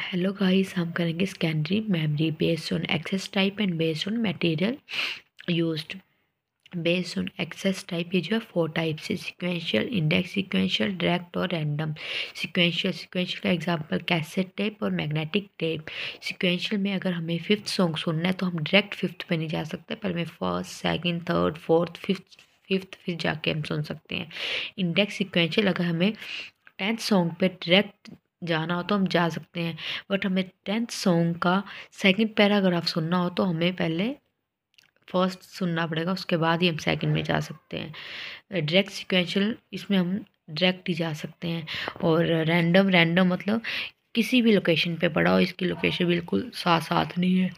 hello guys हम करेंगे secondary memory based on access type and based on material used based on access type ये जो है four types है sequential index sequential direct और random sequential sequential का example cassette tape और magnetic tape sequential में अगर हमें फिफ्थ सॉन्ग सुनना है तो हम डायरेक्ट फिफ्थ पे नहीं जा सकते पर हमें first second third fourth fifth fifth फिर जाके हम सुन सकते हैं इंडेक्स सिक्वेंशियल अगर हमें टेंथ सॉन्ग पे डायरेक्ट जाना हो तो हम जा सकते हैं बट हमें टेंथ सॉन्ग का सेकंड पैराग्राफ सुनना हो तो हमें पहले फर्स्ट सुनना पड़ेगा उसके बाद ही हम सेकंड में जा सकते हैं डायरेक्ट सिक्वेंशल इसमें हम डायरेक्ट ही जा सकते हैं और रैंडम रैंडम मतलब किसी भी लोकेशन पे पड़ा हो इसकी लोकेशन बिल्कुल साथ साथ नहीं है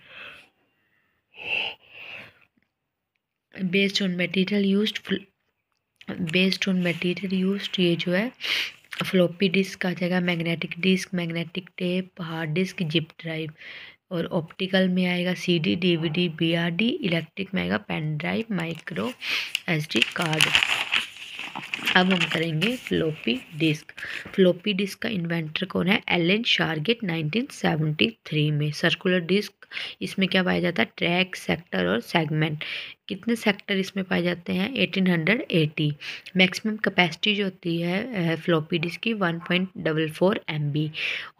based on material used based on material used ये जो है फ्लॉपी डिस्क आ जाएगा magnetic disk magnetic tape hard disk zip drive और ऑप्टिकल में आएगा सीडी, डीवीडी, बीआरडी, इलेक्ट्रिक में आएगा pen drive micro SD card अब हम करेंगे फ्लोपी डिस्क फ्लोपी डिस्क का इन्वेंटर कौन है एलन शार्गेट 1973 में सर्कुलर डिस्क इसमें क्या पाया जाता है ट्रैक सेक्टर और सेगमेंट कितने सेक्टर इसमें पाए जाते हैं 1880 मैक्सिमम कैपेसिटी जो होती है फ्लॉपी डिस्क की 1.44 बी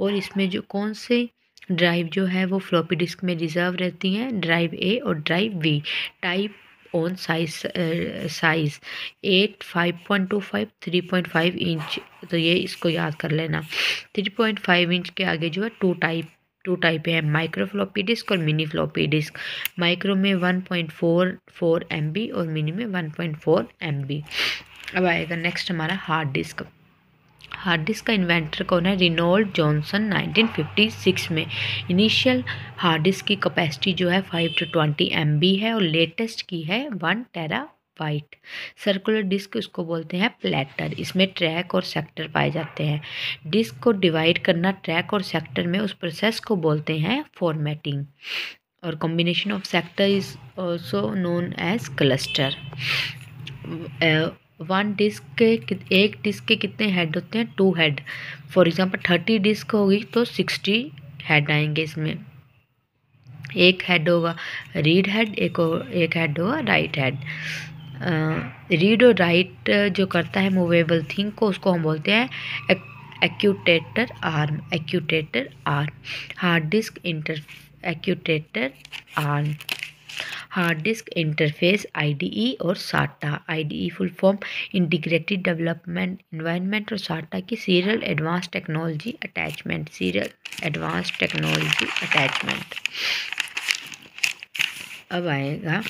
और इसमें जो कौन से ड्राइव जो है वो फ्लॉपी डिस्क में रिजर्व रहती हैं ड्राइव ए और drive B type on size size eight five point two five three point five inch तो ये इसको याद कर लेना थ्री पॉइंट फाइव इंच के आगे जो है टू टाइप टू टाइप है माइक्रो फ्लॉपी डिस्क और मिनी फ्लॉपी डिस्क माइक्रो में one point four four M B और मिनी में one point four M B अब आएगा नेक्स्ट हमारा हार्ड डिस्क हार्ड डिस्क का इन्वेंटर कौन है रिनोल्ड जॉनसन 1956 में इनिशियल हार्ड डिस्क की कैपेसिटी जो है फाइव टू ट्वेंटी एम है और लेटेस्ट की है one terabyte circular disk इसको बोलते हैं प्लेटर इसमें ट्रैक और सेक्टर पाए जाते हैं डिस्क को डिवाइड करना ट्रैक और सेक्टर में उस प्रोसेस को बोलते हैं फॉर्मेटिंग और combination of sector is also known as cluster one disk के एक डिस्क के कितने हेड होते हैं two head for example thirty disk होगी तो सिक्सटी हेड आएंगे इसमें एक हेड होगा रीड हेड एक और एक हेड होगा राइट हेड रीड और राइट जो करता है मूवेबल थिंग को उसको हम बोलते हैं actuator arm actuator arm hard disk inter actuator arm hard disk interface IDE और SATA IDE full form integrated development environment और साटा की serial advance technology attachment serial advance technology attachment अब आएगा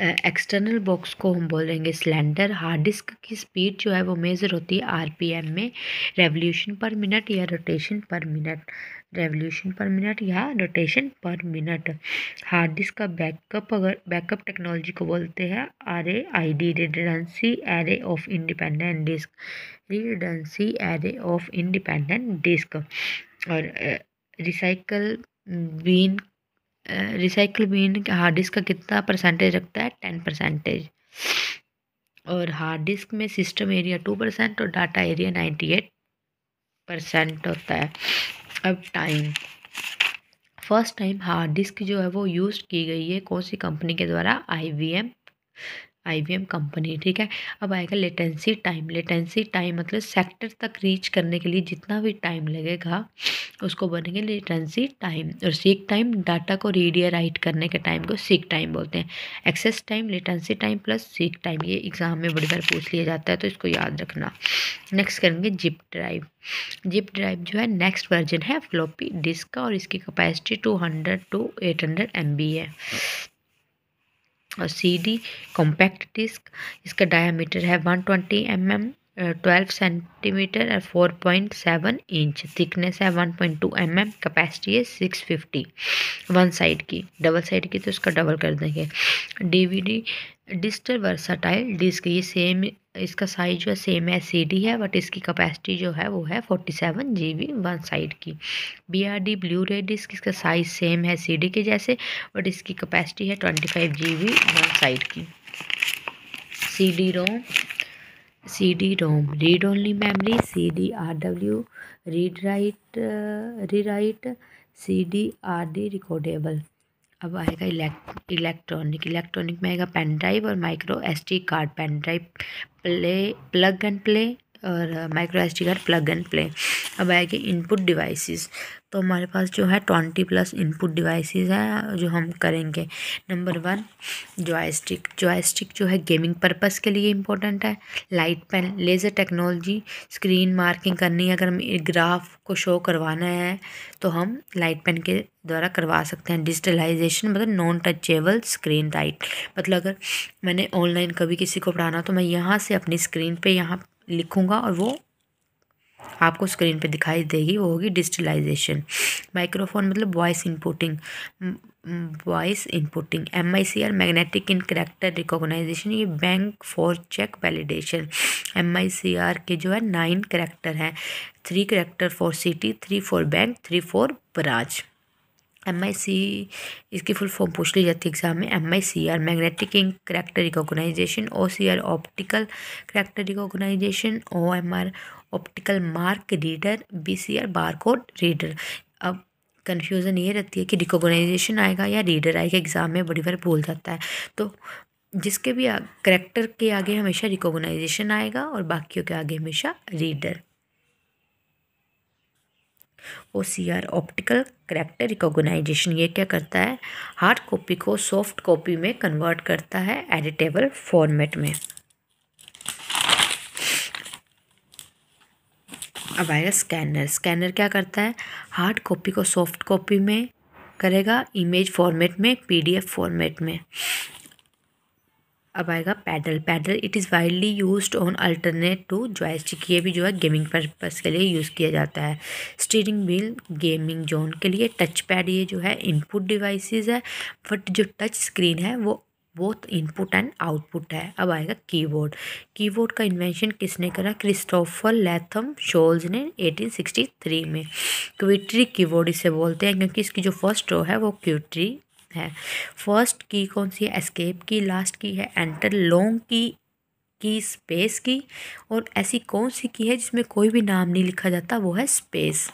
एक्सटर्नल बॉक्स को हम बोलेंगे cylinder hard disk की speed जो है वो मेज़र होती है आरपीएम में रेवोल्यूशन पर मिनट या rotation per minute revolution per minute या rotation per minute hard disk का बैकअप अगर बैकअप टेक्नोलॉजी को बोलते हैं R A I D redundancy array of independent disk redundancy array of independent disk और recycle bin recycle bin hard disk का कितना percentage रखता है टेन परसेंटेज और हार्ड डिस्क में सिस्टम एरिया टू परसेंट और data area ninety eight percent होता है अब time first time hard disk जो है वो यूज़ की गई है कौन सी कंपनी के द्वारा I V M I company ठीक है अब आएगा लेटेंसी टाइम लेटेंसी टाइम मतलब सेक्टर तक रीच करने के लिए जितना भी टाइम लगेगा उसको बोलेंगे लेटेंसी टाइम और सीक टाइम डाटा को रीड या राइट करने के टाइम को सीक टाइम बोलते हैं access time latency time plus seek time ये एग्ज़ाम में बड़ी बार पूछ लिया जाता है तो इसको याद रखना नेक्स्ट करेंगे जिप ड्राइव जिप ड्राइव जो है नेक्स्ट वर्जन है फ्लोपी डिस्क का और इसकी capacity two hundred two M B है और सीडी कॉम्पैक्ट डिस्क इसका डायमीटर है 120 ट्वेंटी mm, ट्वेल्व सेंटीमीटर और four point seven inch thickness है one point two M M capacity है सिक्स फिफ्टी वन साइड की डबल साइड की तो इसका डबल कर देंगे D V D digital versatile disk ये सेम इसका साइज़ जो है सेम है सी डी e है बट इसकी कैपेसिटी जो है वो है forty seven G B one side की B R D blue ray disk इसका साइज़ सेम है सी डी e के जैसे बट इसकी कैपेसिटी है twenty five G B one side की C D ROM C D ROM read only memory C D R W read write re write C D R D recordable अब आएगा electronic electronic में आएगा pen drive और micro S card pen drive play plug and play और micro S card plug and play अब आएगी input devices तो हमारे पास जो है ट्वेंटी प्लस इनपुट डिवाइसेस हैं जो हम करेंगे नंबर वन जॉयस्टिक जॉयस्टिक जो है गेमिंग पर्पस के लिए इंपॉर्टेंट है light pen laser technology screen marking करनी है अगर हम ग्राफ को शो करवाना है तो हम लाइट पेन के द्वारा करवा सकते हैं डिजिटलाइजेशन मतलब नॉन टचेबल स्क्रीन राइट मतलब अगर मैंने ऑनलाइन कभी किसी को पढ़ाना तो मैं यहाँ से अपनी स्क्रीन पर यहाँ लिखूँगा और वो आपको स्क्रीन पे दिखाई देगी वो होगी डिजिटलाइजेशन माइक्रोफोन मतलब voice inputting voice inputting M I C R magnetic in character recognition ये bank for cheque validation M I C R के जो है नाइन करेक्टर हैं three character for city three for bank three for branch M I C इसकी full form पूछ ली जाती है एग्जाम में M I C R magnetic ink character recognition O C R optical character recognition O M R optical mark reader B C R bar code reader अब confusion ये रहती है कि रिकॉग्नाइजेशन आएगा या रीडर आएगा एग्ज़ाम में बड़ी बार बोल जाता है तो जिसके भी करेक्टर के आगे हमेशा रिकॉग्नाइजेशन आएगा और बाकियों के आगे हमेशा reader O C R optical character recognition ये क्या करता है हार्ड कॉपी को सॉफ्ट कॉपी में कन्वर्ट करता है एडिटेबल फॉर्मेट में वायरस स्कैनर स्कैनर क्या करता है हार्ड कॉपी को सॉफ्ट कॉपी में करेगा इमेज फॉर्मेट में पीडीएफ फॉर्मेट में अब आएगा paddle paddle it is widely used on alternate to joystick ये भी जो है गेमिंग पर्पज के लिए यूज़ किया जाता है स्टीयरिंग व्हील गेमिंग जोन के लिए टच पैड ये जो है इनपुट डिवाइसेस है बट जो टच स्क्रीन है वो बोथ इनपुट एंड आउटपुट है अब आएगा कीबोर्ड कीबोर्ड का इन्वेंशन किसने करा क्रिस्टोफर लैथम शोल्स ने 1863 में क्विट्री कीबोर्ड इसे बोलते हैं क्योंकि इसकी जो फर्स्ट रो है वो क्विट्री है फर्स्ट की कौन सी है एस्केप की लास्ट की है एंटर लॉन्ग की की स्पेस की और ऐसी कौन सी की है जिसमें कोई भी नाम नहीं लिखा जाता वो है space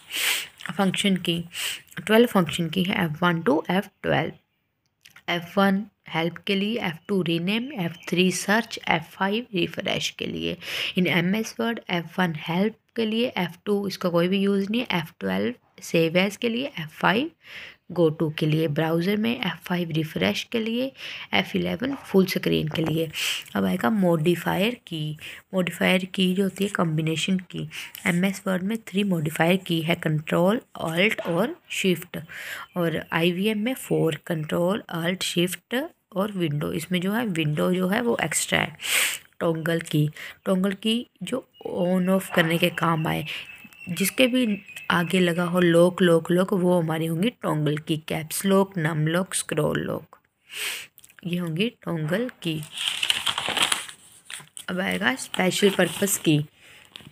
function key twelve function key है F one to F twelve F one help के लिए F two rename F three search F five refresh के लिए in M S Word F one help के लिए एफ़ टू इसका कोई भी यूज़ नहीं है एफ़ ट्वेल्व सेव एस के लिए एफ़ फाइव गो टू के लिए ब्राउज़र में एफ़ फाइव रिफ़्रेश के लिए एफ़ इलेवन फुल स्क्रीन के लिए अब आएगा मोडिफायर की मोडिफायर की जो होती है combination key M S Word में थ्री मोडिफायर की है कंट्रोल ऑल्ट और शिफ्ट और आई वी एम में फ़ोर कंट्रोल अल्ट शिफ्ट और विंडो इसमें जो है विंडो जो है वो एक्स्ट्रा है टोंगल की टोंगल की जो ऑन ऑफ करने के काम आए जिसके भी आगे लगा हो लोक लोक लोक वो हमारी होंगी टोंगल की कैप्स लोक नम लोक स्क्रोल लोक ये होंगी टोंगल की अब आएगा special purpose key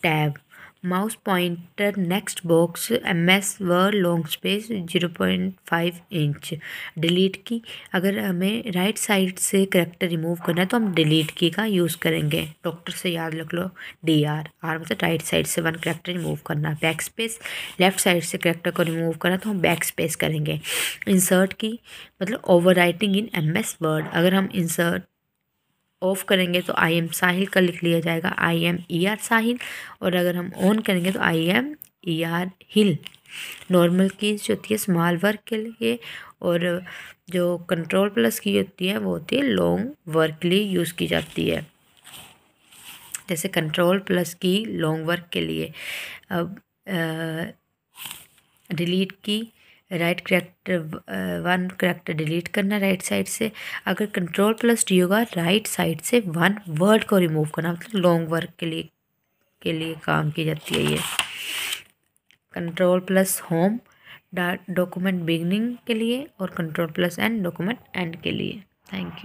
tab mouse pointer box M S box long space zero point five inch delete key अगर हमें राइट साइड से करेक्टर रिमूव करना है तो हम डिलीट की का यूज़ करेंगे डॉक्टर से याद रख लो डी आर आर मतलब राइट साइड से वन करेक्टर रिमूव करना बैक स्पेस लेफ्ट साइड से करेक्टर को रिमूव करना तो हम बैक स्पेस करेंगे इंसर्ट की मतलब over in M S Word अगर हम इंसर्ट ऑफ़ करेंगे तो आई एम साहिल का लिख लिया जाएगा आई एम ई आर साहिल और अगर हम ऑन करेंगे तो आई एम ई आर हिल नॉर्मल कीज होती है स्मॉल वर्क के लिए और जो कंट्रोल प्लस की होती है वो होती है लॉन्ग वर्क के लिए यूज़ की जाती है जैसे control plus key long work के लिए अब delete key right character one character delete करना राइट साइड से अगर कंट्रोल प्लस डी होगा राइट साइड से वन वर्ड को रिमूव करना मतलब लॉन्ग वर्क के लिए के लिए काम की जाती है ये control plus home document beginning के लिए और control plus end document end के लिए थैंक यू